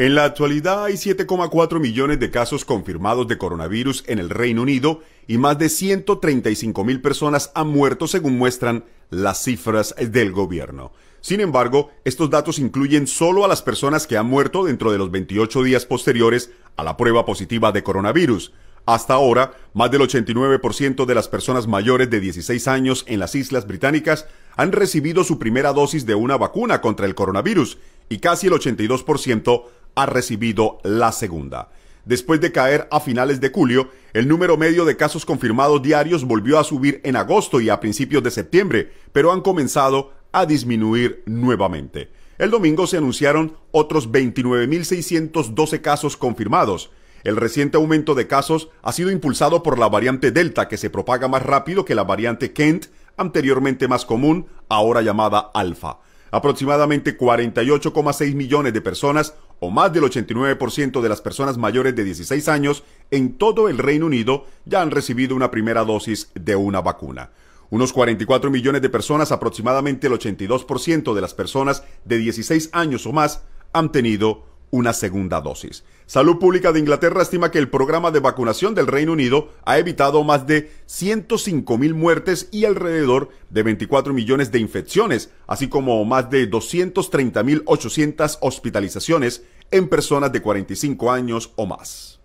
En la actualidad hay 7,4 millones de casos confirmados de coronavirus en el Reino Unido y más de 135 mil personas han muerto según muestran las cifras del gobierno. Sin embargo, estos datos incluyen solo a las personas que han muerto dentro de los 28 días posteriores a la prueba positiva de coronavirus. Hasta ahora, más del 89% de las personas mayores de 16 años en las Islas Británicas han recibido su primera dosis de una vacuna contra el coronavirus, y casi el 82% ha recibido la segunda. Después de caer a finales de julio, el número medio de casos confirmados diarios volvió a subir en agosto y a principios de septiembre, pero han comenzado a disminuir nuevamente. El domingo se anunciaron otros 29.612 casos confirmados. El reciente aumento de casos ha sido impulsado por la variante Delta, que se propaga más rápido que la variante Kent, anteriormente más común, ahora llamada Alfa. Aproximadamente 48,6 millones de personas, o más del 89% de las personas mayores de 16 años en todo el Reino Unido, ya han recibido una primera dosis de una vacuna. Unos 44 millones de personas, aproximadamente el 82% de las personas de 16 años o más, han tenido una segunda dosis. Salud Pública de Inglaterra estima que el programa de vacunación del Reino Unido ha evitado más de 105 mil muertes y alrededor de 24 millones de infecciones, así como más de 230 mil 800 hospitalizaciones en personas de 45 años o más.